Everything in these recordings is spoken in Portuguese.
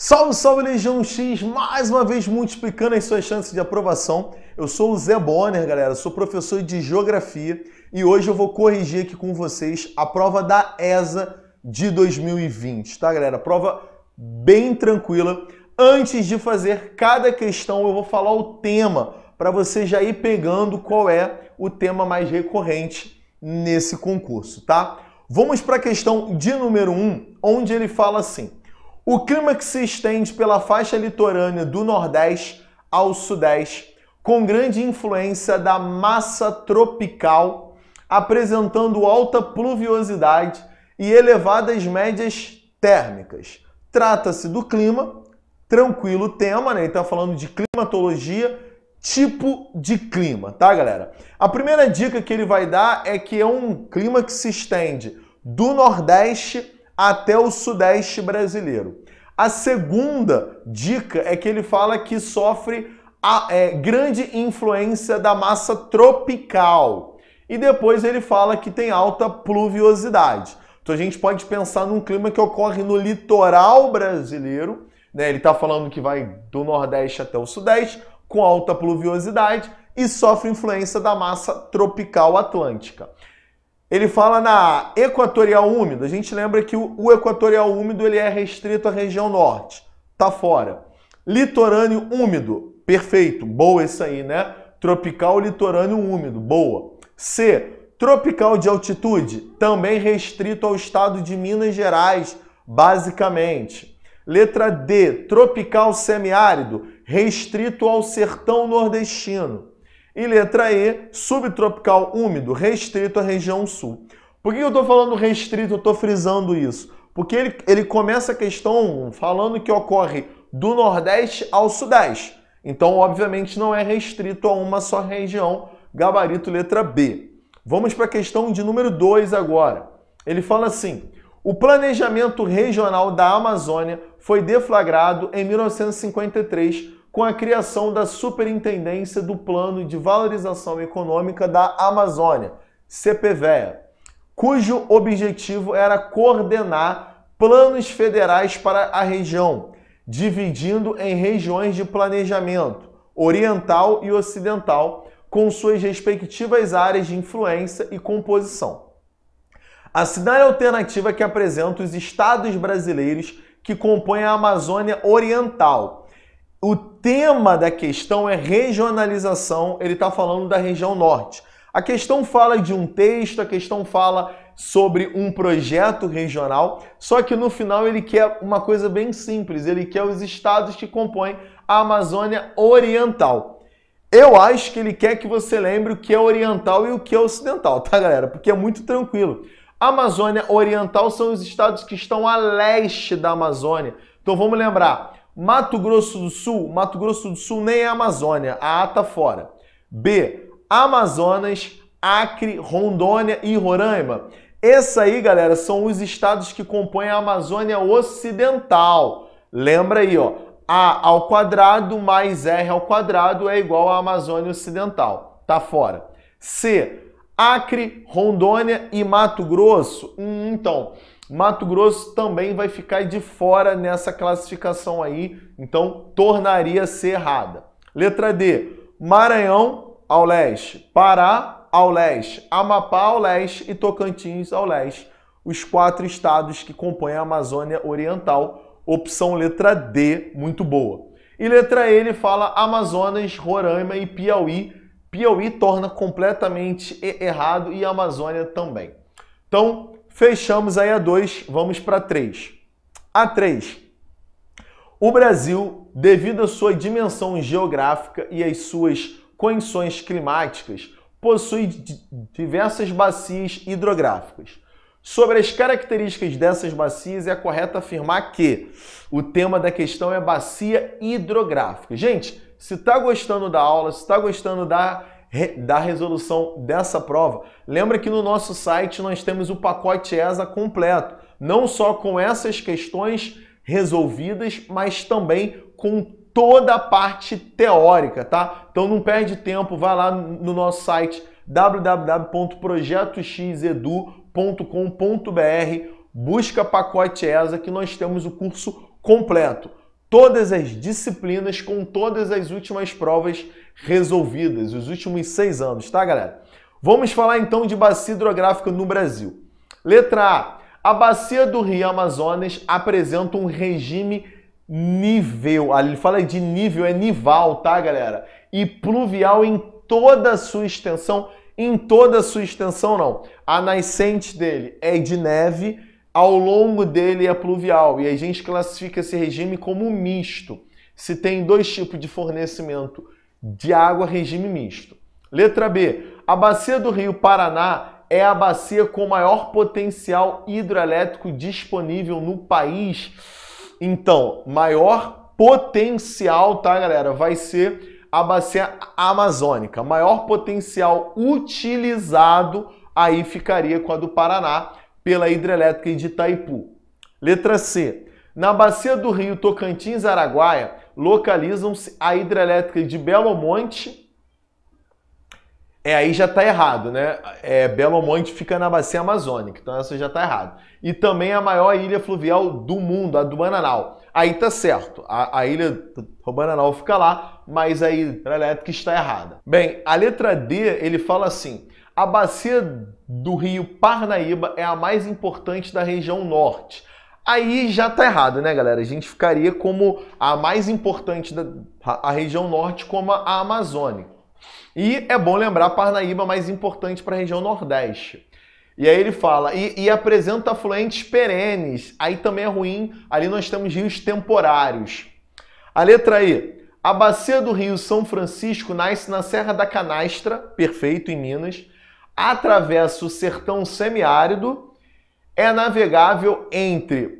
Salve, salve Legião X! Mais uma vez multiplicando as suas chances de aprovação. Eu sou o Zé Bonner, galera, sou professor de Geografia e hoje eu vou corrigir aqui com vocês a prova da ESA de 2020, tá, galera? Prova bem tranquila. Antes de fazer cada questão, eu vou falar o tema para você já ir pegando qual é o tema mais recorrente nesse concurso, tá? Vamos para a questão de número 1, um, onde ele fala assim: o clima que se estende pela faixa litorânea do Nordeste ao Sudeste, com grande influência da massa tropical, apresentando alta pluviosidade e elevadas médias térmicas. Trata-se do clima, tranquilo tema, né? Ele tá falando de climatologia, tipo de clima, tá, galera? A primeira dica que ele vai dar é que é um clima que se estende do Nordeste até o Sudeste brasileiro. A segunda dica é que ele fala que sofre a é, grande influência da massa tropical. E depois ele fala que tem alta pluviosidade. Então a gente pode pensar num clima que ocorre no litoral brasileiro, né? Ele está falando que vai do Nordeste até o Sudeste, com alta pluviosidade e sofre influência da massa tropical atlântica. Ele fala na equatorial úmido. A gente lembra que o, equatorial úmido ele é restrito à região norte. Tá fora. Litorâneo úmido. Perfeito. Boa isso aí, né? Tropical litorâneo úmido. Boa. C. Tropical de altitude. Também restrito ao estado de Minas Gerais, basicamente. Letra D. Tropical semiárido. Restrito ao sertão nordestino. E letra E, subtropical úmido, restrito à região sul. Por que eu estou falando restrito, eu estou frisando isso? Porque ele, ele começa a questão falando que ocorre do Nordeste ao Sudeste. Então, obviamente, não é restrito a uma só região, gabarito letra B. Vamos para a questão de número 2 agora. Ele fala assim: o planejamento regional da Amazônia foi deflagrado em 1953 com a criação da Superintendência do Plano de Valorização Econômica da Amazônia, CPVEA, cujo objetivo era coordenar planos federais para a região, dividindo em regiões de planejamento oriental e ocidental, com suas respectivas áreas de influência e composição. A cidade alternativa que apresenta os estados brasileiros que compõem a Amazônia Oriental o tema da questão é regionalização, ele está falando da região norte. A questão fala de um texto, a questão fala sobre um projeto regional, só que no final ele quer uma coisa bem simples, ele quer os estados que compõem a Amazônia Oriental. Eu acho que ele quer que você lembre o que é oriental e o que é ocidental, tá galera? Porque é muito tranquilo. A Amazônia Oriental são os estados que estão a leste da Amazônia. Então vamos lembrar, Mato Grosso do Sul, Mato Grosso do Sul nem é Amazônia, a A tá fora. B, Amazonas, Acre, Rondônia e Roraima. Essa aí, galera, são os estados que compõem a Amazônia Ocidental. Lembra aí, ó. A ao quadrado mais R ao quadrado é igual à Amazônia Ocidental. Tá fora. C, Acre, Rondônia e Mato Grosso. Hum, então, Mato Grosso também vai ficar de fora nessa classificação aí, então tornaria ser errada. Letra D, Maranhão ao leste, Pará ao leste, Amapá ao leste e Tocantins ao leste. Os quatro estados que compõem a Amazônia Oriental. Opção letra D, muito boa. E letra E, ele fala Amazonas, Roraima e Piauí. Piauí torna completamente errado e Amazônia também. Então, Fechamos aí a 2, vamos para 3. A 3. O Brasil, devido à sua dimensão geográfica e às suas condições climáticas, possui diversas bacias hidrográficas. Sobre as características dessas bacias, é correto afirmar que o tema da questão é bacia hidrográfica. Gente, se está gostando da aula, se está gostando da da resolução dessa prova. Lembra que no nosso site nós temos o pacote ESA completo, não só com essas questões resolvidas, mas também com toda a parte teórica, tá? Então não perde tempo, vai lá no nosso site www.projetoxedu.com.br, busca pacote ESA que nós temos o curso completo. Todas as disciplinas com todas as últimas provas resolvidas nos últimos seis anos, tá, galera? Vamos falar então de bacia hidrográfica no Brasil. Letra A. A bacia do Rio Amazonas apresenta um regime nível. Ah, ele fala de nível, é nival, tá, galera? E pluvial em toda a sua extensão. Em toda a sua extensão, não. A nascente dele é de neve, ao longo dele é pluvial. E a gente classifica esse regime como misto. Se tem dois tipos de fornecimento de água regime misto. Letra B. A bacia do Rio Paraná é a bacia com maior potencial hidrelétrico disponível no país. Então, maior potencial, tá, galera? Vai ser a bacia amazônica. Maior potencial utilizado aí ficaria com a do Paraná pela hidrelétrica de Itaipu. Letra C. Na bacia do Rio Tocantins-Araguaia, localizam-se a hidrelétrica de Belo Monte. É, aí já está errado, né? É, Belo Monte fica na bacia amazônica, então essa já está errado. E também a maior ilha fluvial do mundo, a do Bananal. Aí tá certo, a, a ilha do Bananal fica lá, mas a hidrelétrica está errada. Bem, a letra D, ele fala assim, a bacia do rio Parnaíba é a mais importante da região norte aí já tá errado, né, galera? A gente ficaria como a mais importante da a região norte, como a Amazônia. E é bom lembrar Parnaíba mais importante para a região nordeste. E aí ele fala, e, e, apresenta afluentes perenes. Aí também é ruim, ali nós temos rios temporários. A letra E. A bacia do rio São Francisco nasce na Serra da Canastra, perfeito, em Minas. Atravessa o sertão semiárido. É navegável entre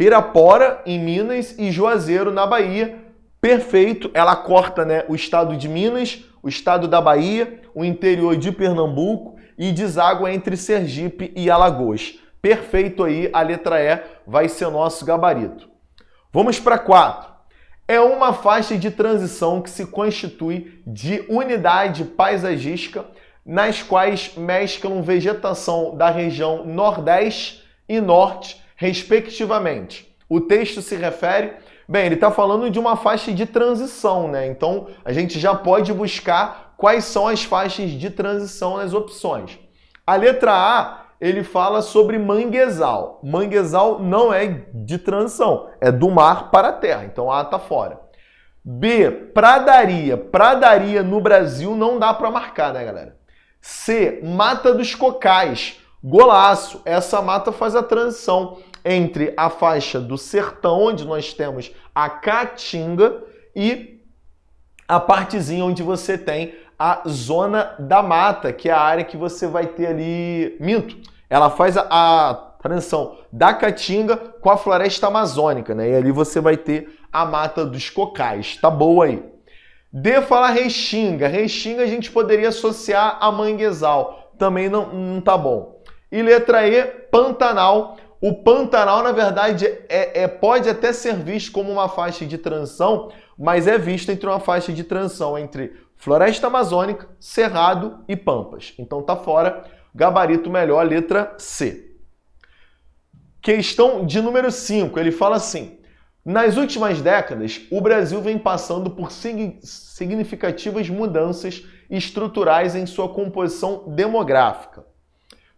Pirapora, em Minas, e Juazeiro, na Bahia. Perfeito, ela corta né, o estado de Minas, o estado da Bahia, o interior de Pernambuco e deságua entre Sergipe e Alagoas. Perfeito aí, a letra E vai ser nosso gabarito. Vamos para 4. É uma faixa de transição que se constitui de unidade paisagística nas quais mesclam vegetação da região Nordeste e Norte respectivamente. O texto se refere Bem, ele está falando de uma faixa de transição, né? Então a gente já pode buscar quais são as faixas de transição nas opções. A letra A ele fala sobre manguezal. Manguezal não é de transição, é do mar para a terra. Então A está fora. B, pradaria. Pradaria no Brasil não dá para marcar, né, galera? C, mata dos cocais. Golaço. Essa mata faz a transição entre a faixa do sertão, onde nós temos a Caatinga, e a partezinha onde você tem a zona da mata, que é a área que você vai ter ali. Minto, ela faz a, a transição da Caatinga com a floresta amazônica, né? E ali você vai ter a mata dos cocais. Tá boa aí. De falar Rexinga. Rexinga a gente poderia associar a Manguezal. Também não, não tá bom. E letra E, Pantanal. O Pantanal, na verdade, é, é, pode até ser visto como uma faixa de transição, mas é visto entre uma faixa de transição entre floresta amazônica, cerrado e pampas. Então tá fora, gabarito melhor, letra C. Questão de número 5, ele fala assim: nas últimas décadas, o Brasil vem passando por significativas mudanças estruturais em sua composição demográfica.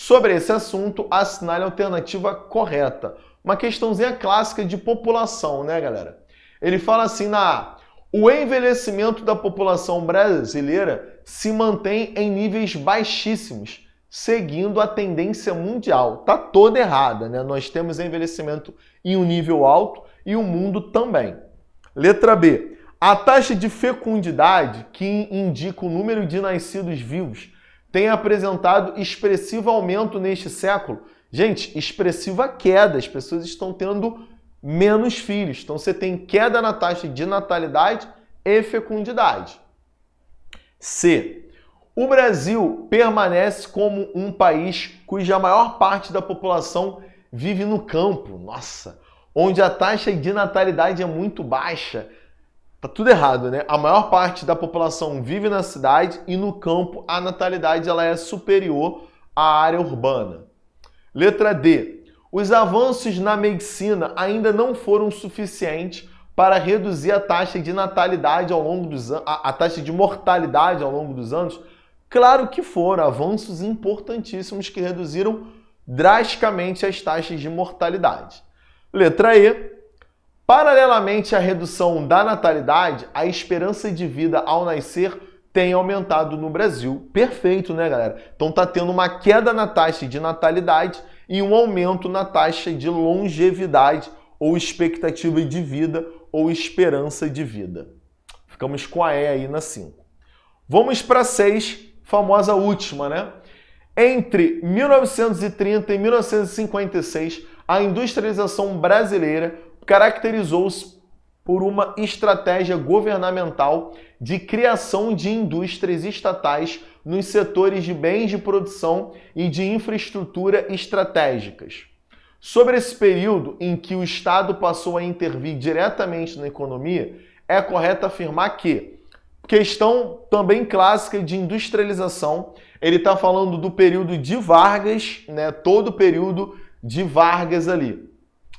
Sobre esse assunto, assinale a alternativa correta. Uma questãozinha clássica de população, né, galera? Ele fala assim na A, o envelhecimento da população brasileira se mantém em níveis baixíssimos, seguindo a tendência mundial. Tá toda errada, né? Nós temos envelhecimento em um nível alto e o mundo também. Letra B. A taxa de fecundidade, que indica o número de nascidos vivos, tem apresentado expressivo aumento neste século. Gente, expressiva queda, as pessoas estão tendo menos filhos. Então você tem queda na taxa de natalidade e fecundidade. C. O Brasil permanece como um país cuja maior parte da população vive no campo. Nossa, onde a taxa de natalidade é muito baixa Tá tudo errado, né? A maior parte da população vive na cidade e no campo a natalidade ela é superior à área urbana. Letra D. Os avanços na medicina ainda não foram suficientes para reduzir a taxa de natalidade ao longo dos anos, a, a taxa de mortalidade ao longo dos anos. Claro que foram avanços importantíssimos que reduziram drasticamente as taxas de mortalidade. Letra E. Paralelamente à redução da natalidade, a esperança de vida ao nascer tem aumentado no Brasil. Perfeito, né, galera? Então tá tendo uma queda na taxa de natalidade e um aumento na taxa de longevidade ou expectativa de vida ou esperança de vida. Ficamos com a E aí na 5. Vamos para 6, famosa última, né? Entre 1930 e 1956, a industrialização brasileira caracterizou-se por uma estratégia governamental de criação de indústrias estatais nos setores de bens de produção e de infraestrutura estratégicas. Sobre esse período em que o Estado passou a intervir diretamente na economia, é correto afirmar que, questão também clássica de industrialização, ele está falando do período de Vargas, né, todo o período de Vargas ali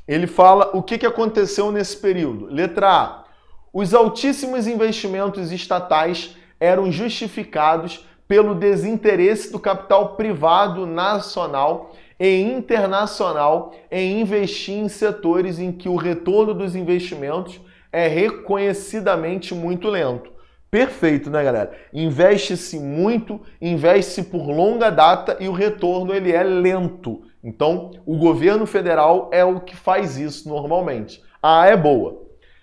ele fala o que, que aconteceu nesse período. Letra A. Os altíssimos investimentos estatais eram justificados pelo desinteresse do capital privado nacional e internacional em investir em setores em que o retorno dos investimentos é reconhecidamente muito lento. Perfeito, né, galera? Investe-se muito, investe-se por longa data e o retorno ele é lento. Então, o governo federal é o que faz isso normalmente. A é boa.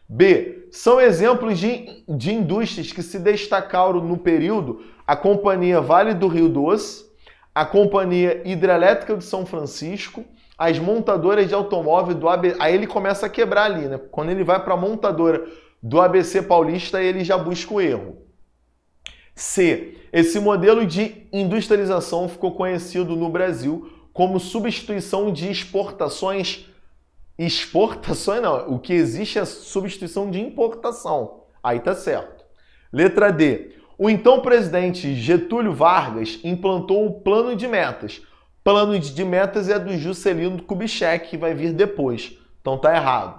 B. São exemplos de, de indústrias que se destacaram no período a Companhia Vale do Rio Doce, a Companhia Hidrelétrica de São Francisco, as montadoras de automóvel do ABC. Aí ele começa a quebrar ali, né? Quando ele vai para a montadora do ABC Paulista, ele já busca o erro. C. Esse modelo de industrialização ficou conhecido no Brasil como substituição de exportações. Exportações não, o que existe é substituição de importação. Aí tá certo. Letra D. O então presidente Getúlio Vargas implantou um plano de metas. Plano de metas é do Juscelino Kubitschek, que vai vir depois. Então tá errado.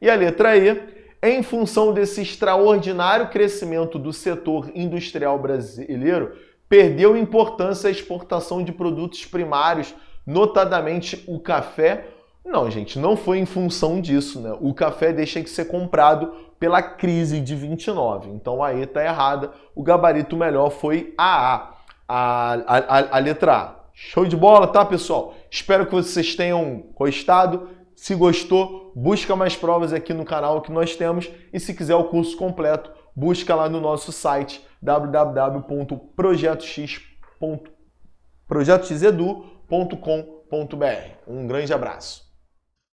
E a letra E. Em função desse extraordinário crescimento do setor industrial brasileiro, perdeu importância a exportação de produtos primários notadamente o café. Não, gente, não foi em função disso, né? O café deixa de ser comprado pela crise de 29. Então aí tá errada. O gabarito melhor foi a A, a, a, a letra A. Show de bola, tá, pessoal? Espero que vocês tenham gostado. Se gostou, busca mais provas aqui no canal que nós temos e se quiser o curso completo, busca lá no nosso site www.projetox.projetoxedu.com www.ponto.com.br. Um grande abraço.